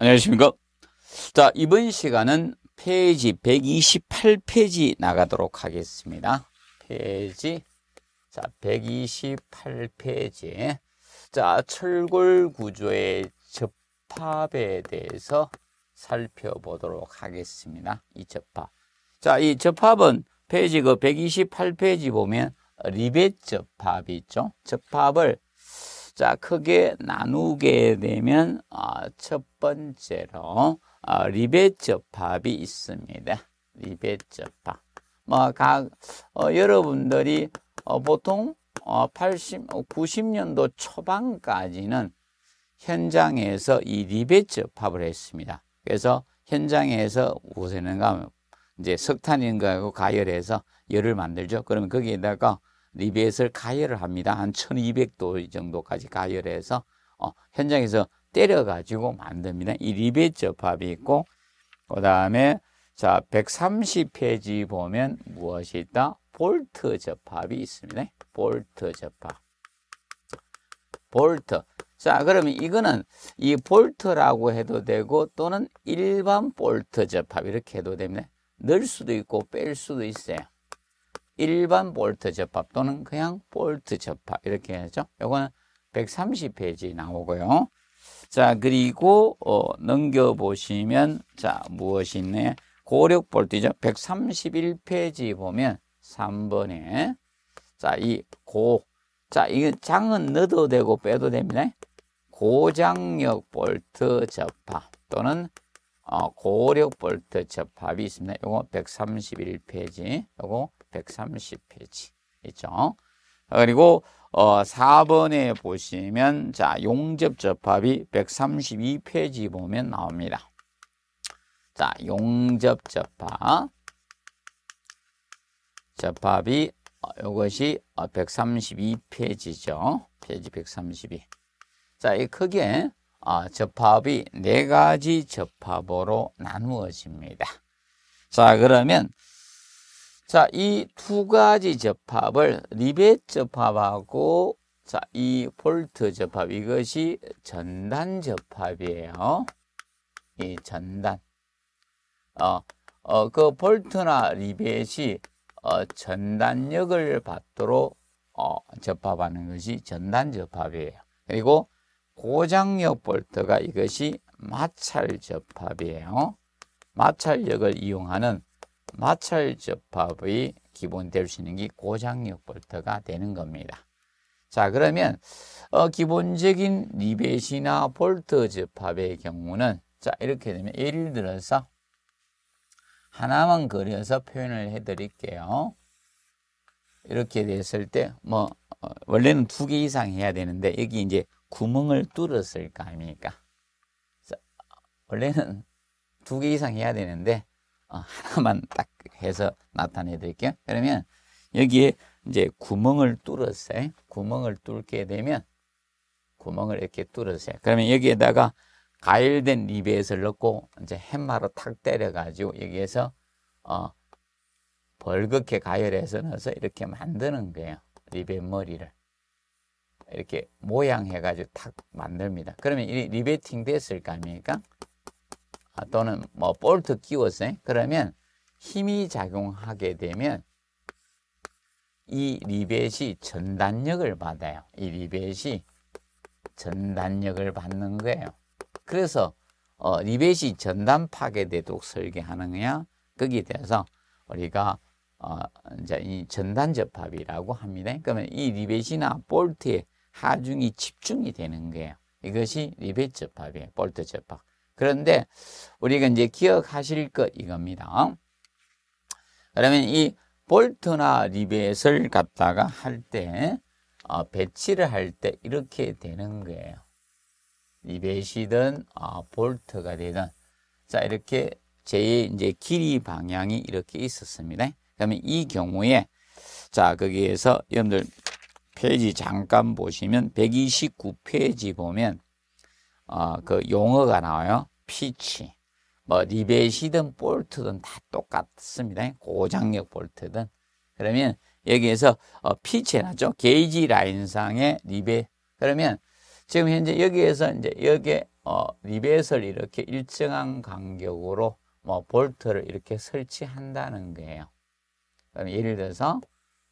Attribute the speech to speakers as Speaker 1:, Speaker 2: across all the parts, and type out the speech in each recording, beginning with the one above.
Speaker 1: 안녕하십니까 자 이번 시간은 페이지 128페이지 나가도록 하겠습니다 페이지 자 128페이지 자 철골 구조의 접합에 대해서 살펴보도록 하겠습니다 이 접합 자이 접합은 페이지 그 128페이지 보면 리벳 접합이 있죠 접합을 자, 크게 나누게 되면 어, 첫 번째로 어, 리벳 접합이 있습니다. 리벳 접합. 뭐각 어, 여러분들이 어, 보통 어, 80, 90년도 어, 초반까지는 현장에서 이 리벳 접합을 했습니다. 그래서 현장에서 우선은 이제 석탄인가하고 가열해서 열을 만들죠. 그러면 거기에다가 리벳을 가열을 합니다. 한 1200도 정도까지 가열해서 어, 현장에서 때려가지고 만듭니다. 이 리벳 접합이 있고 그 다음에 자 130페이지 보면 무엇이 있다? 볼트 접합이 있습니다. 볼트 접합. 볼트. 자 그러면 이거는 이 볼트라고 해도 되고 또는 일반 볼트 접합 이렇게 해도 됩니다. 넣을 수도 있고 뺄 수도 있어요. 일반 볼트 접합 또는 그냥 볼트 접합 이렇게 하죠. 요거는 130페이지 나오고요. 자 그리고 어, 넘겨보시면 자 무엇이 있네 고력 볼트죠. 131페이지 보면 3번에 자이고자 이거 장은 넣어도 되고 빼도 됩니다. 고장력 볼트 접합 또는 어, 고력 볼트 접합이 있습니다. 요거 131페이지, 요거 130페이지 있죠. 그리고 어, 4번에 보시면 자 용접 접합이 132페이지 보면 나옵니다. 자 용접 접합 접합이 이것이 어, 132페이지죠. 어, 페이지 132. 자, 이 크게 아, 접합이 네 가지 접합으로 나누어집니다. 자, 그러면 자, 이 두 가지 접합을 리벳 접합하고 자, 이 볼트 접합 이것이 전단 접합이에요. 이 전단. 어, 어, 그 볼트나 리벳이 어, 전단력을 받도록 어, 접합하는 것이 전단 접합이에요. 그리고 고장력 볼트가 이것이 마찰 접합이에요. 마찰력을 이용하는 마찰 접합의 기본 될 수 있는 게 고장력 볼트가 되는 겁니다. 자 그러면 어, 기본적인 리벳이나 볼트 접합의 경우는 자 이렇게 되면 예를 들어서 하나만 그려서 표현을 해 드릴게요. 이렇게 됐을 때뭐 어, 원래는 두 개 이상 해야 되는데 여기 이제 구멍을 뚫었을 거 아닙니까? 원래는 두 개 이상 해야 되는데 어, 하나만 딱 해서 나타내 드릴게요. 그러면 여기에 이제 구멍을 뚫었어요. 구멍을 뚫게 되면 구멍을 이렇게 뚫었어요. 그러면 여기에다가 가열된 리벳을 넣고 이제 햄마로 탁 때려가지고 여기에서 어 벌겋게 가열해서 넣어서 이렇게 만드는 거예요. 리벳 머리를. 이렇게 모양해가지고 탁 만듭니다. 그러면 이 리베팅 됐을 거 아닙니까? 아, 또는 뭐 볼트 끼웠어요. 그러면 힘이 작용하게 되면 이 리벳이 전단력을 받아요. 이 리벳이 전단력을 받는 거예요. 그래서 어, 리벳이 전단파괴 되도록 설계하는 거야. 거기에 대해서 우리가 어, 이제 이 전단접합이라고 합니다. 그러면 이 리벳이나 볼트에 하중이 집중이 되는 거예요. 이것이 리벳 접합이에요. 볼트 접합. 그런데 우리가 이제 기억하실 것 이겁니다. 그러면 이 볼트나 리벳을 갖다가 할 때, 어, 배치를 할 때 이렇게 되는 거예요. 리벳이든 어, 볼트가 되든 자 이렇게 제 이제 길이 방향이 이렇게 있었습니다. 그러면 이 경우에 자 거기에서 여러분들 페이지 잠깐 보시면 129페이지 보면 어, 그 용어가 나와요. 피치, 뭐 리벳이든 볼트든 다 똑같습니다. 고장력 볼트든 그러면 여기에서 어, 피치 해놨죠. 게이지 라인상의 리벳 그러면 지금 현재 여기에서 이제 여기에 어, 리벳을 이렇게 일정한 간격으로 뭐 볼트를 이렇게 설치한다는 거예요. 그럼 예를 들어서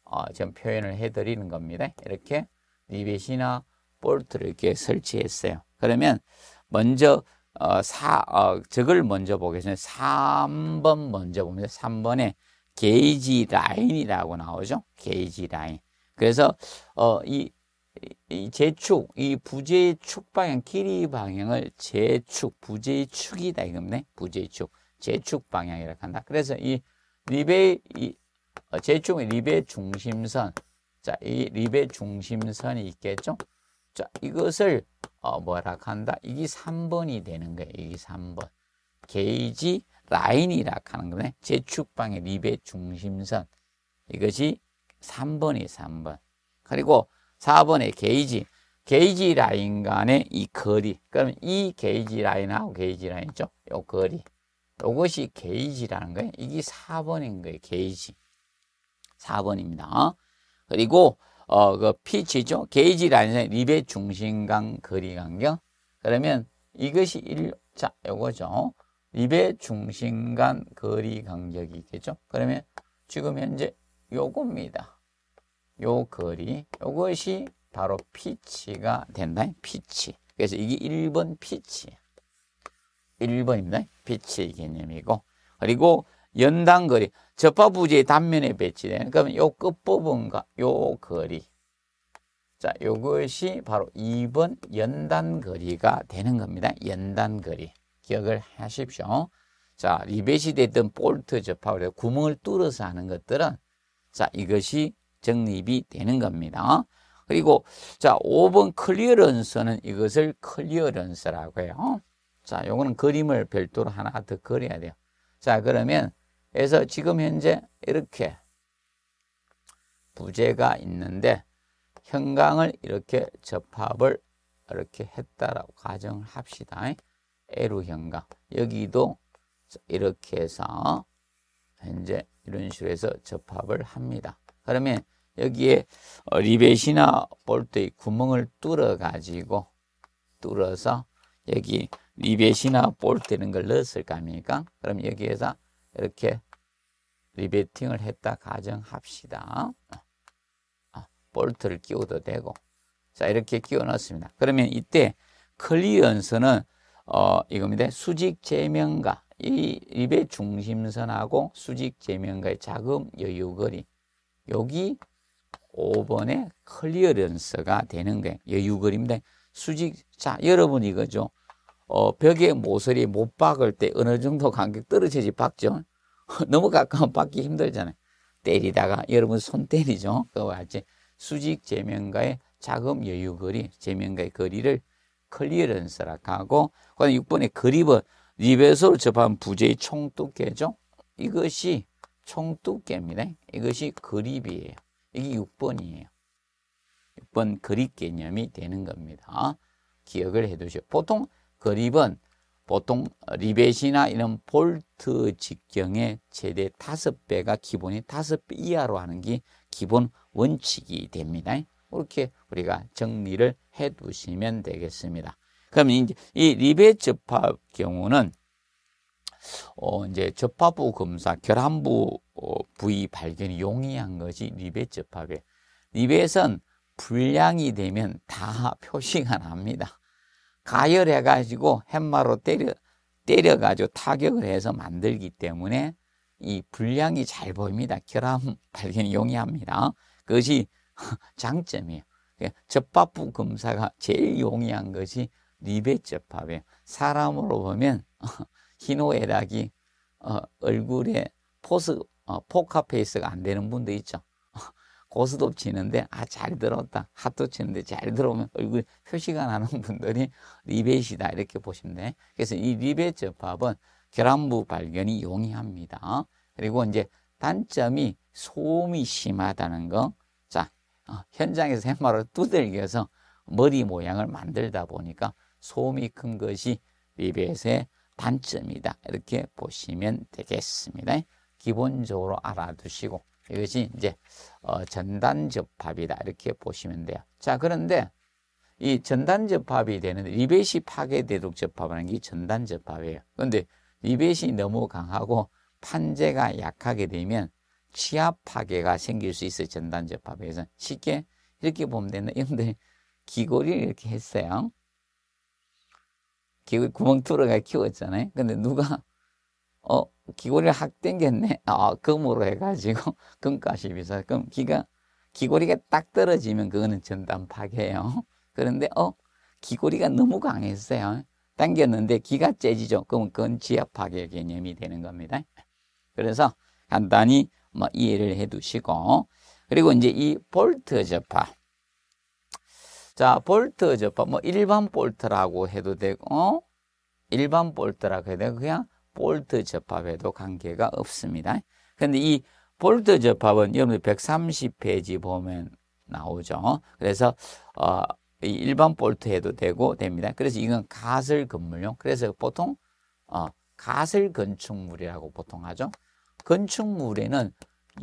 Speaker 1: 어, 지금 표현을 해드리는 겁니다. 이렇게 리벳이나 볼트를 이렇게 설치했어요. 그러면 먼저 어, 사, 어, 저걸 먼저 보겠습니다. 3번 먼저 봅니다. 3번에 게이지 라인이라고 나오죠. 게이지 라인. 그래서 어, 이, 이 재축, 이 부재축 방향, 길이 방향을 재축, 부재축이다 이겁니다 부재축, 재축 방향이라고 한다. 그래서 이리벳이 제쪽에 립의 중심선. 자, 이 립의 중심선이 있겠죠? 자, 이것을 어, 뭐라 한다? 이게 3번이 되는 거예요. 이게 3번. 게이지 라인이라 하는 거네. 제축방의 립의 중심선. 이것이 3번이 3번. 그리고 4번의 게이지. 게이지 라인 간의 이 거리. 그러면 이 게이지 라인하고 게이지 라인 있죠? 요 거리. 이것이 게이지라는 거예요. 이게 4번인 거예요. 게이지. 4번입니다. 그리고 어, 그 피치죠. 게이지라는 립의 중심각 거리 간격. 그러면 이것이 1, 자, 요거죠. 립의 중심간 거리 간격이 있겠죠. 그러면 지금 현재 요겁니다. 요 거리, 요것이 바로 피치가 된다. 피치. 그래서 이게 1번 피치. 1번입니다. 피치 개념이고. 그리고 연당 거리. 접합부지의 단면에 배치되는 그러면 그러니까 요 끝부분과 요 거리. 자, 요것이 바로 2번 연단 거리가 되는 겁니다. 연단 거리. 기억을 하십시오. 자, 리벳이 됐든 볼트 접합을 해서 구멍을 뚫어서 하는 것들은 자, 이것이 정립이 되는 겁니다. 그리고 자, 5번 클리어런스는 이것을 클리어런스라고 해요. 자, 요거는 그림을 별도로 하나 더 그려야 돼요. 자, 그러면 그래서 지금 현재 이렇게 부재가 있는데 현광을 이렇게 접합을 이렇게 했다라고 가정을 합시다. 에루 현광 여기도 이렇게 해서 현재 이런 식으로 해서 접합을 합니다. 그러면 여기에 리벳이나 볼트의 구멍을 뚫어 가지고 뚫어서 여기 리벳이나 볼트는걸 넣었을 거 아닙니까? 그럼 여기에다 이렇게 리베팅을 했다 가정합시다. 아, 어, 볼트를 어, 끼워도 되고. 자, 이렇게 끼워 넣습니다. 그러면 이때 클리언스는, 어, 이겁니다. 수직 제명가. 이 리벳 중심선하고 수직 제명가의 자금 여유거리. 여기 5번의 클리어스가 되는 거 여유거리입니다. 수직, 자, 여러분 이거죠. 어, 벽에 모서리 못 박을 때 어느 정도 간격 떨어지지 박죠. 너무 가까우 박기 힘들잖아요. 때리다가 여러분 손 때리죠. 그거 알지? 수직 제면과의 작업 여유 거리, 제면과의 거리를 클리어런스라 하고 그다음 6번에 그립은 리베소 접한 부재의 총두께죠. 이것이 총두께입니다. 이것이 그립이에요. 이게 6번이에요. 6번 그립 개념이 되는 겁니다. 기억을 해두시오. 보통 그립은 보통 리벳이나 이런 볼트 직경의 최대 5배가 기본이 5배 이하로 하는 게 기본 원칙이 됩니다. 이렇게 우리가 정리를 해 두시면 되겠습니다. 그럼 이제 이 리벳 접합 경우는 어 이제 접합부 검사 결함부 어, 부위 발견이 용이한 것이 리벳 접합에 리벳은 불량이 되면 다 표시가 납니다. 가열해 가지고 햄마로 때려 때려 가지고 타격을 해서 만들기 때문에 이분량이잘 보입니다. 결함 발견이 용이합니다. 그것이 장점이에요. 접합부 그러니까 검사가 제일 용이한 것이 리벳 접합이에요. 사람으로 보면 희노애락이 어, 얼굴에 포스 어, 포카페이스가 안 되는 분도 있죠. 고스톱 치는데 아 잘 들었다 핫도 치는데 잘 들어오면 얼굴 표시가 나는 분들이 리벳이다 이렇게 보시면 돼 그래서 이 리벳 접합은 결함부 발견이 용이합니다 그리고 이제 단점이 소음이 심하다는 거 자, 어, 현장에서 팻말을 두들겨서 머리 모양을 만들다 보니까 소음이 큰 것이 리벳의 단점이다 이렇게 보시면 되겠습니다 기본적으로 알아두시고 이것이 이제 어, 전단접합이다 이렇게 보시면 돼요. 자 그런데 이 전단접합이 되는 리벳이 파괴되도록 접합하는 게 전단접합이에요. 그런데 리벳이 너무 강하고 판재가 약하게 되면 치아 파괴가 생길 수 있어요. 전단접합에서 쉽게 이렇게 보면 되는 여러분들 기이렇게 했어요. 기골 구멍 뚫어가 키웠잖아요. 근데 누가 어, 귀고이를확 당겼네. 아, 금으로 해가지고, 금값이 비싸. 그럼 기가, 귀고이가딱 떨어지면 그거는 전단 파괴예요. 그런데, 어, 귀고이가 너무 강했어요. 당겼는데 기가 째지죠. 그럼 그건 지압 파괴 개념이 되는 겁니다. 그래서 간단히 뭐 이해를 해 두시고, 그리고 이제 이 볼트 접합. 자, 볼트 접합, 뭐 일반 볼트라고 해도 되고, 어? 일반 볼트라고 해도 되고, 그냥 볼트 접합에도 관계가 없습니다. 그런데 이 볼트 접합은 여러분들 130페이지 보면 나오죠. 그래서 어, 일반 볼트 해도 되고 됩니다. 그래서 이건 가설 건물용. 그래서 보통 어, 가설 건축물이라고 보통 하죠. 건축물에는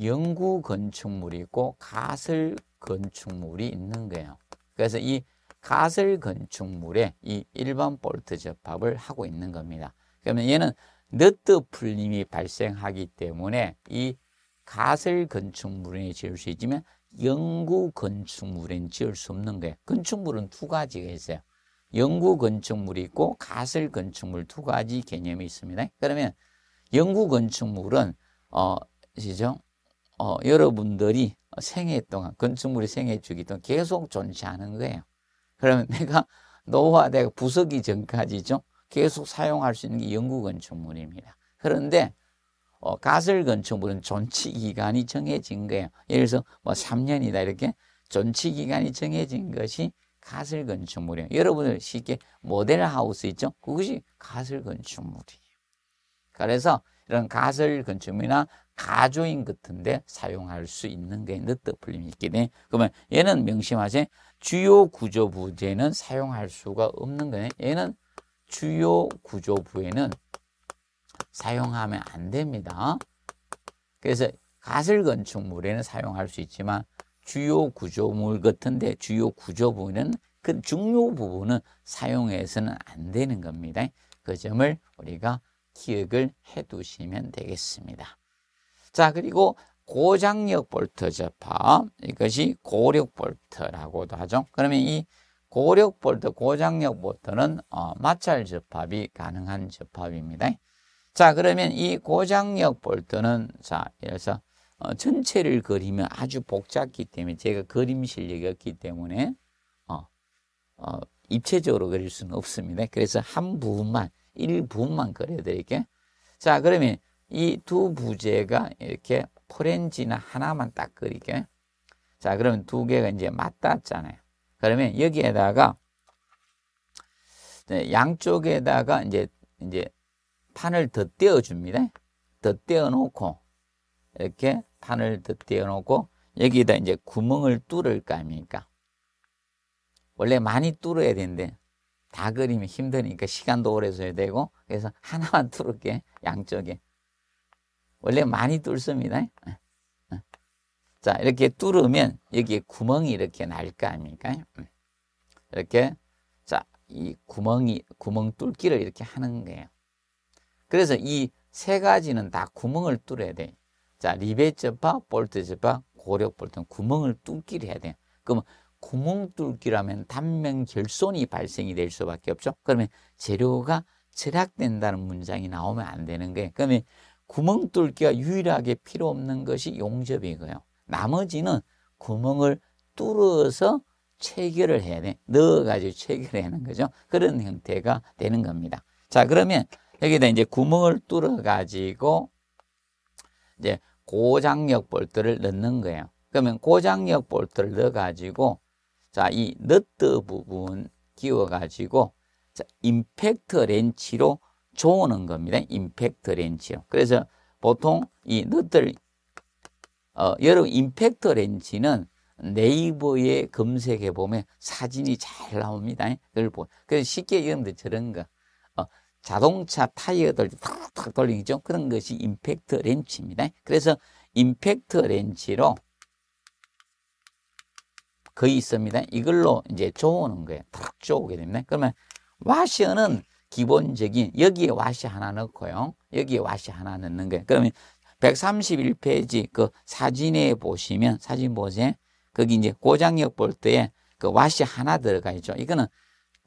Speaker 1: 연구 건축물이 있고 가설 건축물이 있는 거예요. 그래서 이 가설 건축물에 이 일반 볼트 접합을 하고 있는 겁니다. 그러면 얘는 너트 풀림이 발생하기 때문에 이 가설 건축물에 지을 수 있지만 영구 건축물은 지을 수 없는 거예요. 건축물은 두 가지가 있어요. 영구 건축물이 있고 가설 건축물 두 가지 개념이 있습니다. 그러면 영구 건축물은 어, 시죠? 어, 여러분들이 생애 동안 건축물이 생애 주기 동안 계속 존재하는 거예요. 그러면 내가 노화되고 부서기 전까지죠. 계속 사용할 수 있는 게 연구 건축물입니다. 그런데 어, 가설 건축물은 존치 기간이 정해진 거예요. 예를 들어서 뭐 3년이다 이렇게 존치 기간이 정해진 것이 가설 건축물이에요. 여러분들 쉽게 모델 하우스 있죠? 그것이 가설 건축물이에요. 그래서 이런 가설 건축물이나 가조인 같은데 사용할 수 있는 게 넛더풀림이 있기 때문에 그러면 얘는 명심하세요. 주요 구조 부재는 사용할 수가 없는 거예요. 얘는 주요 구조부에는 사용하면 안 됩니다. 그래서 가설 건축물에는 사용할 수 있지만 주요 구조물 같은데 주요 구조부는 그 중요 부분은 사용해서는 안 되는 겁니다. 그 점을 우리가 기억을 해 두시면 되겠습니다. 자, 그리고 고장력 볼트 접합 이것이 고력 볼트라고도 하죠. 그러면 이 고력 볼트, 고장력 볼트는 어, 마찰 접합이 가능한 접합입니다. 자, 그러면 이 고장력 볼트는 자, 그래서 어, 전체를 그리면 아주 복잡기 때문에 제가 그림 실력이 없기 때문에 어, 어, 입체적으로 그릴 수는 없습니다. 그래서 한 부분만, 일부분만 그려드릴게요. 자, 그러면 이 두 부재가 이렇게 프렌지나 하나만 딱 그릴게요. 자, 그러면 두 개가 이제 맞닿잖아요. 그러면 여기에다가 네, 양쪽에다가 이제 이제 판을 덧대어 줍니다. 덧대어 놓고 이렇게 판을 덧대어 놓고 여기다 이제 구멍을 뚫을 거아니까 원래 많이 뚫어야 되는데 다 그리면 힘드니까 시간도 오래 써야 되고 그래서 하나만 뚫을게 양쪽에 원래 많이 뚫습니다. 자, 이렇게 뚫으면 여기에 구멍이 이렇게 날 거 아닙니까? 음. 이렇게 자, 이 구멍이 구멍 뚫기를 이렇게 하는 거예요. 그래서 이 세 가지는 다 구멍을 뚫어야 돼. 자, 리벳 접합, 볼트 접합, 고력 볼트 구멍을 뚫기를 해야 돼. 그러 구멍 뚫기라면 단면 결손이 발생이 될 수밖에 없죠. 그러면 재료가 절약된다는 문장이 나오면 안 되는 거예요. 그러면 구멍 뚫기가 유일하게 필요 없는 것이 용접이고요. 나머지는 구멍을 뚫어서 체결을 해야 돼. 넣어가지고 체결하는 거죠. 그런 형태가 되는 겁니다. 자, 그러면 여기다 이제 구멍을 뚫어가지고 이제 고장력 볼트를 넣는 거예요. 그러면 고장력 볼트를 넣어가지고 자, 이 너트 부분 끼워가지고 자, 임팩트 렌치로 조는 겁니다. 임팩트 렌치로. 그래서 보통 이 너트를 어, 여러분 임팩트 렌치는 네이버에 검색해 보면 사진이 잘 나옵니다. 늘 보. 그래서 쉽게 여러분들 저런 거 어, 자동차 타이어들 탁탁 돌리죠. 그런 것이 임팩트 렌치입니다. 그래서 임팩트 렌치로 거의 있습니다. 이걸로 이제 쪼는 거예요. 탁 쪼게 됩니다. 그러면 와셔는 기본적인 여기에 와시 하나 넣고요. 여기에 와시 하나 넣는 거예요. 그러면 131페이지 그 사진에 보시면 사진 보세요. 거기 이제 고장력 볼 때에 그 와시 하나 들어가 있죠. 이거는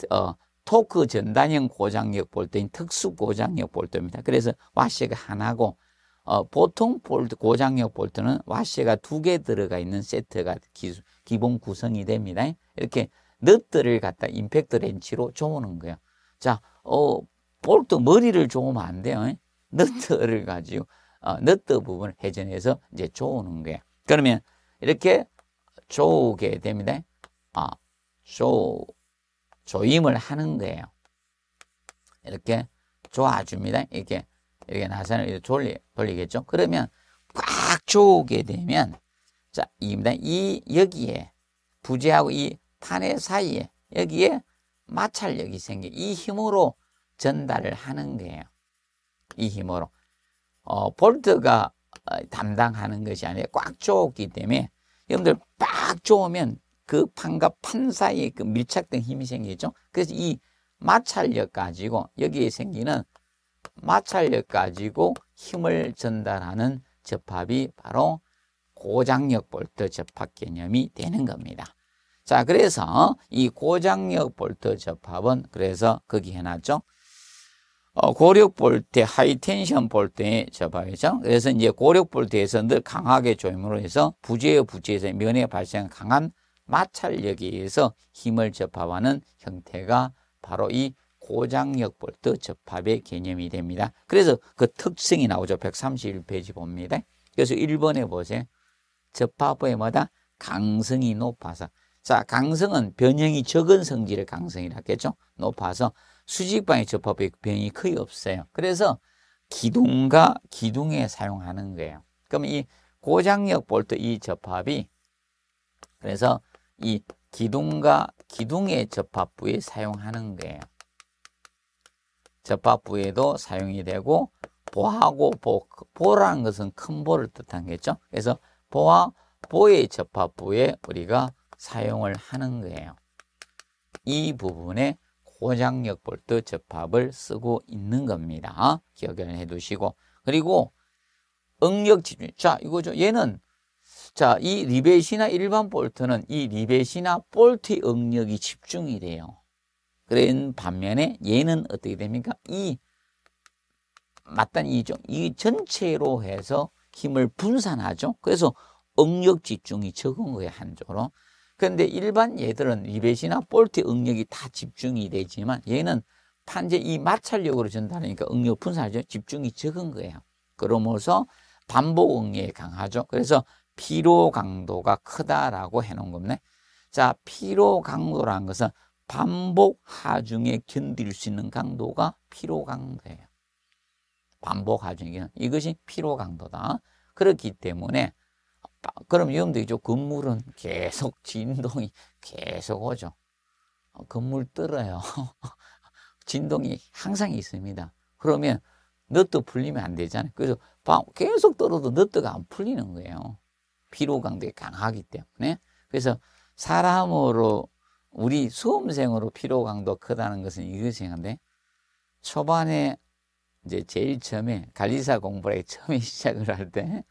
Speaker 1: 어 토크 전단형 고장력 볼때인 특수 고장력 볼때입니다 그래서 와시가 하나고 어, 보통 볼트, 고장력 볼트는 와시가두 개 들어가 있는 세트가 기, 기본 구성이 됩니다. 이렇게 넛들을 갖다 임팩트 렌치로 조는 거예요. 자, 어, 볼트 머리를 조으면 안 돼요. 넛들을 예? 가지고 어, 너트 부분을 회전해서 이제 조우는 거예요. 그러면 이렇게 조우게 됩니다. 아, 조, 조임을 하는 거예요. 이렇게 조아줍니다. 이렇게, 이렇게 나선을 돌리, 돌리겠죠. 그러면 꽉 조우게 되면, 자, 이입니다. 이, 여기에, 부재하고 이 판의 사이에, 여기에 마찰력이 생겨. 이 힘으로 전달을 하는 거예요. 이 힘으로. 어, 볼트가 어, 담당하는 것이 아니라 꽉 조었기 때문에 여러분들 빡 조으면 그 판과 판 사이에 그 밀착된 힘이 생기죠. 그래서 이 마찰력 가지고 여기에 생기는 마찰력 가지고 힘을 전달하는 접합이 바로 고장력 볼트 접합 개념이 되는 겁니다. 자, 그래서 이 고장력 볼트 접합은 그래서 거기 해놨죠. 어, 고력 볼트, 하이텐션 볼트에 접하겠죠. 그래서 이제 고력 볼트에서 늘 강하게 조임으로 해서 부재의 부재에서 면에 발생한 강한 마찰력에 의해서 힘을 접합하는 형태가 바로 이 고장력 볼트 접합의 개념이 됩니다. 그래서 그 특성이 나오죠. 131페이지 봅니다. 그래서 1번에 보세요. 접합부에 마다 강성이 높아서. 자, 강성은 변형이 적은 성질의 강성이라겠죠. 높아서 수직방에 접합의 병이 거의 없어요. 그래서 기둥과 기둥에 사용하는 거예요. 그럼 이 고장력 볼트 이 접합이 그래서 이 기둥과 기둥의 접합부에 사용하는 거예요. 접합부에도 사용이 되고 보하고 보, 보라는 것은 큰 보를 뜻한거죠 그래서 보와 보의 접합부에 우리가 사용을 하는 거예요. 이 부분에 고장력 볼트 접합을 쓰고 있는 겁니다. 기억을 해 두시고 그리고 응력 집중. 자, 이거죠. 얘는 자, 이 리벳이나 일반 볼트는 이 리벳이나 볼트 응력이 집중이 돼요. 그런 반면에 얘는 어떻게 됩니까? 이 맞단 이죠. 이 전체로 해서 힘을 분산하죠. 그래서 응력 집중이 적은 거예요, 한쪽으로. 그런데 일반 얘들은 리벳이나 볼트 응력이 다 집중이 되지만 얘는 판재 이 마찰력으로 전달하니까 응력 분산하죠. 집중이 적은 거예요. 그러면서 반복 응력이 강하죠. 그래서 피로 강도가 크다라고 해놓은 겁니다. 자, 피로 강도라는 것은 반복 하중에 견딜 수 있는 강도가 피로 강도예요. 반복 하중에 이것이 피로 강도다. 그렇기 때문에 아, 그럼 위험도 있죠. 건물은 계속 진동이 계속 오죠. 어, 건물 떨어요. 진동이 항상 있습니다. 그러면 너트 풀리면 안 되잖아요. 그래서 계속 떨어도 너트가 안 풀리는 거예요. 피로강도가 강하기 때문에. 그래서 사람으로 우리 수험생으로 피로강도 크다는 것은 이것이한데 초반에 이제 제일 처음에 관리사 공부를 처음에 시작을 할때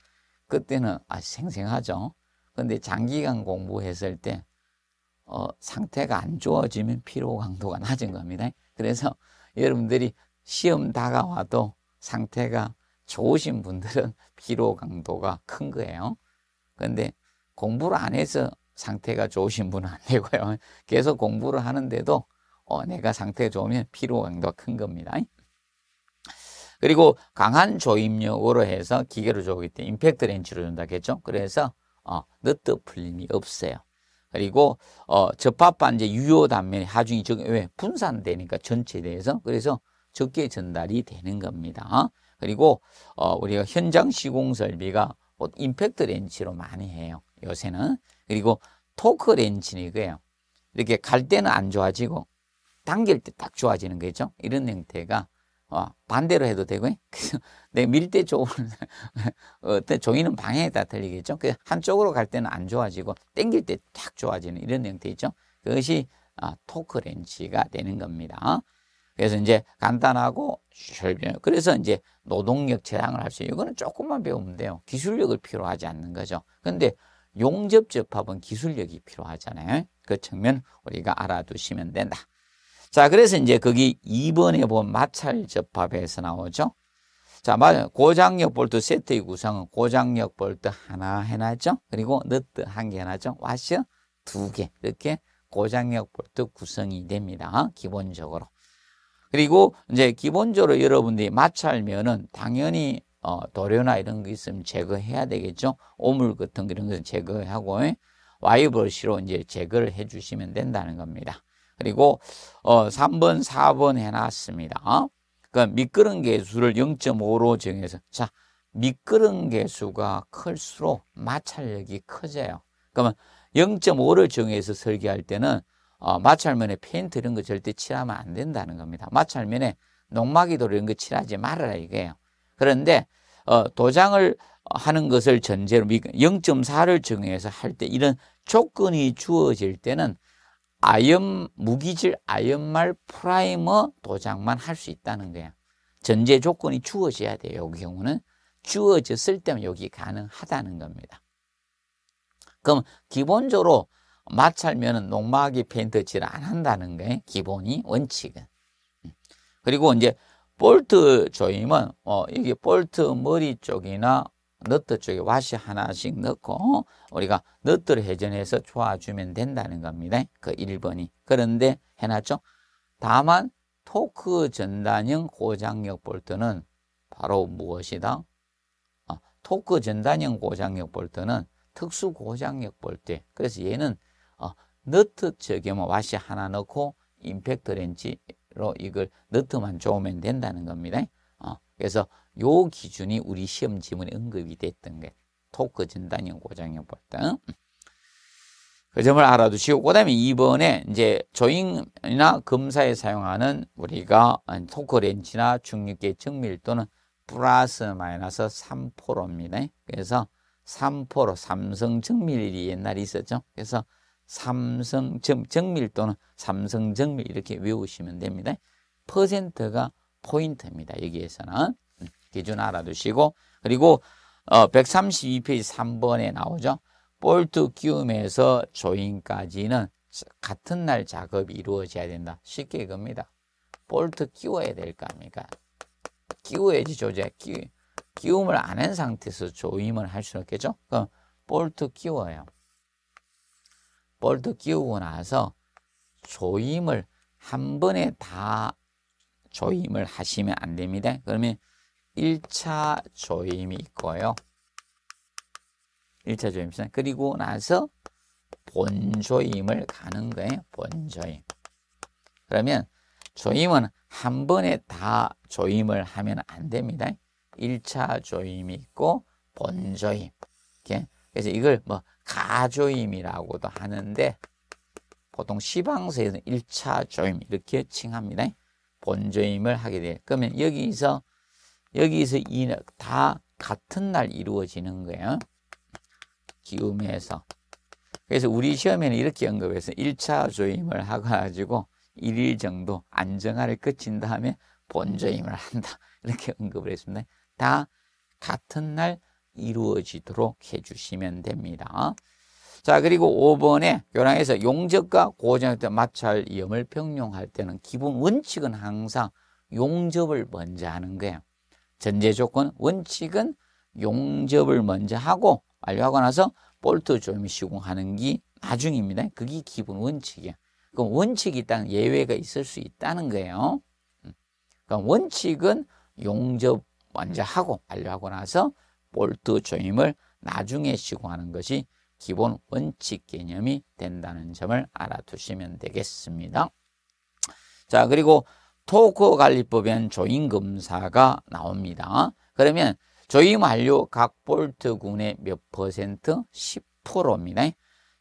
Speaker 1: 그때는 아주 생생하죠. 근데 장기간 공부했을 때 어, 상태가 안 좋아지면 피로 강도가 낮은 겁니다. 그래서 여러분들이 시험 다가와도 상태가 좋으신 분들은 피로 강도가 큰 거예요. 근데 공부를 안 해서 상태가 좋으신 분은 안 되고요. 계속 공부를 하는데도 어, 내가 상태 좋으면 피로 강도가 큰 겁니다. 그리고 강한 조임력으로 해서 기계를 조기 때 임팩트 렌치로 준다겠죠. 그래서 어, 너트 풀림이 없어요. 그리고 어, 접합반 제 유효 단면의 하중이 적왜 분산되니까 전체에 대해서 그래서 적게 전달이 되는 겁니다. 어? 그리고 어, 우리가 현장 시공 설비가 임팩트 렌치로 많이 해요. 요새는 그리고 토크 렌치는 이거예요. 이렇게 갈 때는 안 좋아지고 당길 때 딱 좋아지는 거죠. 이런 형태가 어, 반대로 해도 되고 그래내 밀대 좋은 어떤 종이는 방향에다 틀리겠죠. 그 한쪽으로 갈 때는 안 좋아지고 땡길 때탁 좋아지는 이런 형태 있죠. 그것이 아, 토크 렌치가 되는 겁니다. 그래서 이제 간단하고 절묘. 그래서 이제 노동력 재량을 할 수있는 이거는 조금만 배우면 돼요. 기술력을 필요하지 않는 거죠. 근데 용접 접합은 기술력이 필요하잖아요. 그 측면 우리가 알아두시면 된다. 자, 그래서 이제 거기 2번에 보면 마찰 접합에서 나오죠. 자, 맞아요. 고장력 볼트 세트의 구성은 고장력 볼트 하나 해놨죠. 그리고 너트 한 개 해놨죠. 와셔 두 개. 이렇게 고장력 볼트 구성이 됩니다. 기본적으로. 그리고 이제 기본적으로 여러분들이 마찰면은 당연히 어, 도료나 이런 거 있으면 제거해야 되겠죠. 오물 같은 거 이런 거 제거하고 예? 와이브러시로 이제 제거를 해주시면 된다는 겁니다. 그리고 어 3번, 4번 해놨습니다. 어? 그러니까 미끄럼 개수를 0.5로 정해서 자 미끄럼 개수가 클수록 마찰력이 커져요. 그러면 0.5를 정해서 설계할 때는 어, 마찰면에 페인트 이런 거 절대 칠하면 안 된다는 겁니다. 마찰면에 농막이도 이런 거 칠하지 말아라 이게요. 그런데 어, 도장을 하는 것을 전제로 0.4를 정해서 할 때 이런 조건이 주어질 때는 아연 무기질 아연말 프라이머 도장만 할 수 있다는 거야. 전제 조건이 주어져야 돼요. 여기 경우는 주어졌을 때면 여기 가능하다는 겁니다. 그럼 기본적으로 마찰면은 농막이 페인트칠을 안 한다는 게 기본이 원칙은. 음. 그리고 이제 볼트 조임은 어, 이게 볼트 머리 쪽이나 너트 쪽에 와시 하나씩 넣고 어, 우리가 너트를 회전해서 조아주면 된다는 겁니다. 그 1번이. 그런데 해놨죠? 다만 토크 전단형 고장력 볼트는 바로 무엇이다? 아, 토크 전단형 고장력 볼트는 특수 고장력 볼트. 그래서 얘는 어, 너트 쪽에 뭐 와시 하나 넣고 임팩트 렌치로 이걸 너트만 조으면 된다는 겁니다. 어, 그래서 요 기준이 우리 시험 지문에 언급이 됐던 게 토크 진단형 고장형 볼등. 그 점을 알아두시고 그다음에 이번에 이제 조잉이나 검사에 사용하는 우리가 토크 렌치나 중력계 정밀 도는 플러스 마이너스 3입니다 그래서 3 삼성 정밀이 옛날에 있었죠. 그래서 삼성 정밀 도는 삼성 정밀 이렇게 외우시면 됩니다. 퍼센트가 포인트입니다. 여기에서는. 기준 알아두시고 그리고 어, 132페이지 3번에 나오죠. 볼트 끼움에서 조인까지는 같은 날 작업이 이루어져야 된다. 쉽게 이겁니다. 볼트 끼워야 될거 아닙니까? 끼워야지 조제. 끼, 끼움을 안 한 상태에서 조임을 할 수는 없겠죠? 그럼 볼트 끼워요. 볼트 끼우고 나서 조임을 한 번에 다 조임을 하시면 안 됩니다. 그러면 1차 조임이 있고요. 1차 조임 시 그리고 나서 본조임을 가는 거예요. 본조임. 그러면 조임은 한 번에 다 조임을 하면 안 됩니다. 1차 조임이 있고 본조임. 그래서 이걸 뭐 가조임이라고도 하는데 보통 시방서에서는 1차 조임 이렇게 칭합니다. 본조임을 하게 돼요. 그러면 여기서 여기서 이다 같은 날 이루어지는 거예요. 기음에서. 그래서 우리 시험에는 이렇게 언급해서 1차 조임을 하가지고 1일 정도 안정화를 끝인 다음에 본조임을 한다. 이렇게 언급을 했습니다. 다 같은 날 이루어지도록 해주시면 됩니다. 자 그리고 5번에 교랑에서 용접과 고정할 때 마찰 위을 병용할 때는 기본 원칙은 항상 용접을 먼저 하는 거예요. 전제 조건, 원칙은 용접을 먼저 하고 완료하고 나서 볼트 조임 시공하는 게 나중입니다. 그게 기본 원칙이야. 그럼 원칙이 있다 예외가 있을 수 있다는 거예요. 음. 그럼 원칙은 용접 먼저 하고 완료하고 나서 볼트 조임을 나중에 시공하는 것이 기본 원칙 개념이 된다는 점을 알아두시면 되겠습니다. 자, 그리고 토크관리법엔 조인검사가 나옵니다. 그러면 조임완료 각볼트군의 몇 퍼센트? 10%입니다.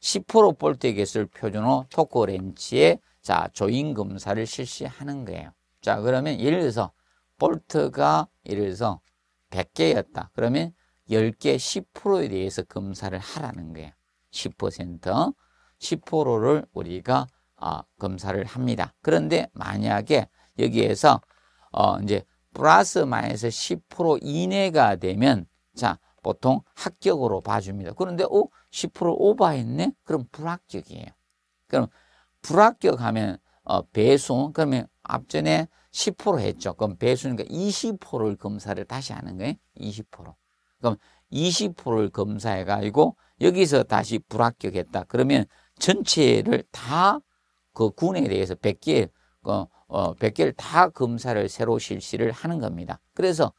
Speaker 1: 10% 볼트의 개수를 표준으로 토크렌치에 자 조인검사를 실시하는 거예요. 자 그러면 예를 들어서 볼트가 예를 들어서 100개였다. 그러면 10개 10%에 대해서 검사를 하라는 거예요. 10% 10%를 우리가 어, 검사를 합니다. 그런데 만약에 여기에서 어 이제 플러스 마이너스 10% 이내가 되면 자 보통 합격으로 봐줍니다. 그런데 오10% 어, 오버했네? 그럼 불합격이에요. 그럼 불합격하면 어, 배수 그러면 앞전에 10% 했죠. 그럼 배수니까 20%를 검사를 다시 하는 거예요. 20%. 그럼 20%를 검사해 가지고 여기서 다시 불합격했다. 그러면 전체를 다 그 군에 대해서 100개 어, 어, 100개를 다 검사를 새로 실시를 하는 겁니다. 그래서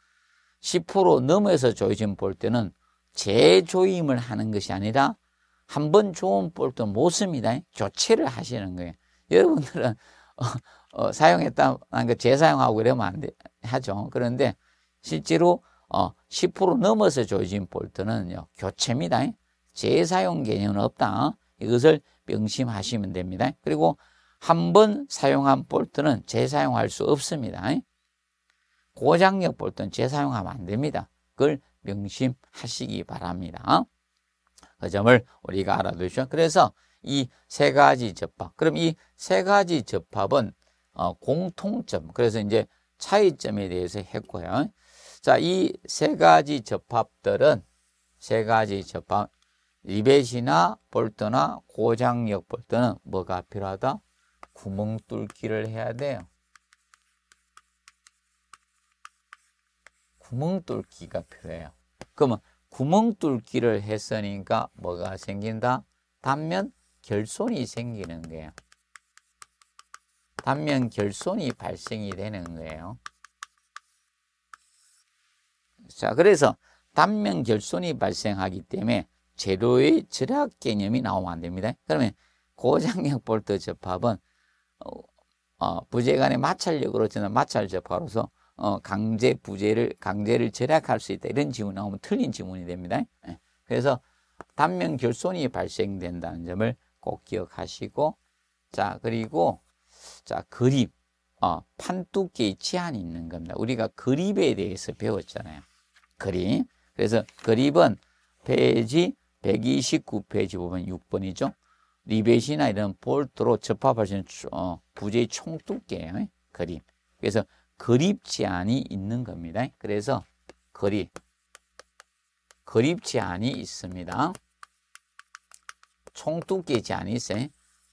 Speaker 1: 10% 넘어서 조이점 볼 때는 재조임을 하는 것이 아니라 한 번 좋은 볼도 못 씁니다. 교체를 하시는 거예요. 여러분들은 어, 어, 사용했다, 그 재사용하고 이러면 안 돼, 하죠. 그런데 실제로 어, 10% 넘어서 조이점 볼트는요, 교체입니다. 재사용 개념은 없다. 이것을 명심하시면 됩니다. 그리고 한번 사용한 볼트는 재사용할 수 없습니다. 고장력 볼트는 재사용하면 안 됩니다. 그걸 명심하시기 바랍니다. 그 점을 우리가 알아두시 그래서 이 세 가지 접합. 그럼 이 세 가지 접합은 어, 공통점. 그래서 이제 차이점에 대해서 했고요. 자, 이 세 가지 접합들은 세 가지 접합 리벳이나 볼트나 고장력 볼트는 뭐가 필요하다? 구멍 뚫기를 해야 돼요. 구멍 뚫기가 필요해요. 그러면 구멍 뚫기를 했으니까 뭐가 생긴다? 단면 결손이 생기는 거예요. 단면 결손이 발생이 되는 거예요. 자, 그래서 단면 결손이 발생하기 때문에 제로의 절약 개념이 나오면 안 됩니다. 그러면 고장력 볼트 접합은 어, 어 부재 간의 마찰력으로 저는 마찰접화로서 어, 강제 부재를 강제를 절약할 수 있다 이런 질문 나오면 틀린 질문이 됩니다. 예. 그래서 단면 결손이 발생된다는 점을 꼭 기억하시고 자 그리고 자 그립 어, 판두께의 치안이 있는 겁니다. 우리가 그립에 대해서 배웠잖아요. 그립 그래서 그립은 페이지 129페이지 보면 6번이죠. 리벳이나 이런 볼트로 접합할 수 있는 어, 부재의 총두께 의 어, 그림. 그래서 그립 제한이 있는 겁니다. 그래서 그립, 그립 제한이 있습니다. 총두께 제한이 있어요.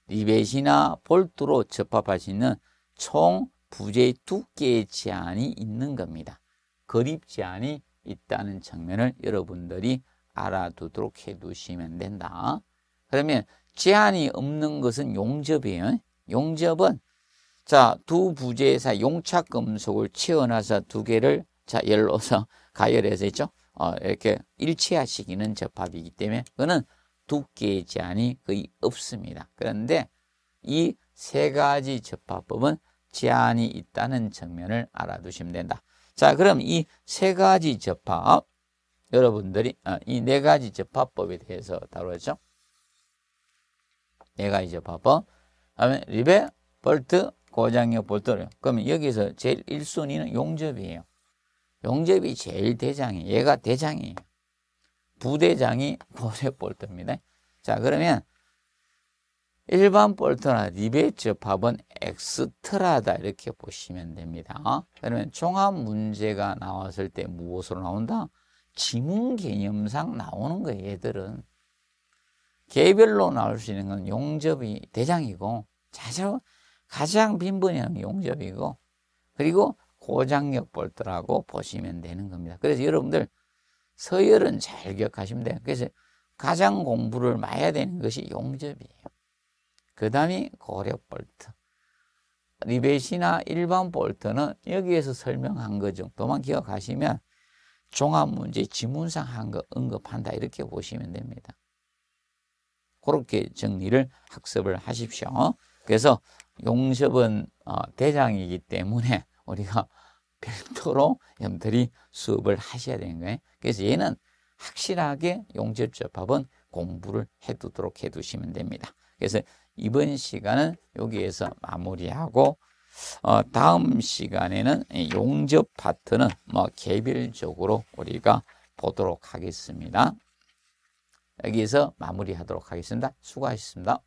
Speaker 1: 리벳이나 볼트로 접합할 수 있는 총 부재의 두께의 제한이 있는 겁니다. 그립 제한이 있다는 장면을 여러분들이 알아두도록 해두시면 된다. 그러면 제한이 없는 것은 용접이에요. 용접은 자, 두부재사 용착 금속을 채워놔서 두 개를 자, 예를 서 가열해서 있죠. 어, 이렇게 일체화시키는 접합이기 때문에 그거는 두께 제한이 거의 없습니다. 그런데 이 세 가지 접합법은 제한이 있다는 측면을 알아두시면 된다. 자, 그럼 이 세 가지 접합 여러분들이 어, 이네 가지 접합법에 대해서 다루었죠. 얘가 이제 봐봐. 다음에 리베, 볼트, 고장력, 볼트를. 그러면 여기서 제일 1순위는 용접이에요. 용접이 제일 대장이에요. 얘가 대장이에요. 부대장이 고세 볼트입니다. 자, 그러면 일반 볼트나 리베 접합은 엑스트라다 이렇게 보시면 됩니다. 그러면 종합 문제가 나왔을 때 무엇으로 나온다? 지문 개념상 나오는 거예요, 얘들은. 개별로 나올 수 있는 건 용접이 대장이고 자주 가장 빈번한 용접이고 그리고 고장력 볼트라고 보시면 되는 겁니다. 그래서 여러분들 서열은 잘 기억하시면 돼요. 그래서 가장 공부를 많이 해야 되는 것이 용접이에요. 그 다음이 고력 볼트. 리벳이나 일반 볼트는 여기에서 설명한 것 정도만 기억하시면 종합문제 지문상 한 거 언급한다 이렇게 보시면 됩니다. 그렇게 정리를 학습을 하십시오. 그래서 용접은 어, 대장이기 때문에 우리가 별도로 염러분들이 수업을 하셔야 되는 거예요. 그래서 얘는 확실하게 용접접합은 공부를 해두도록 해두시면 됩니다. 그래서 이번 시간은 여기에서 마무리하고 어, 다음 시간에는 용접 파트는 뭐 개별적으로 우리가 보도록 하겠습니다. 여기에서 마무리하도록 하겠습니다. 수고하셨습니다.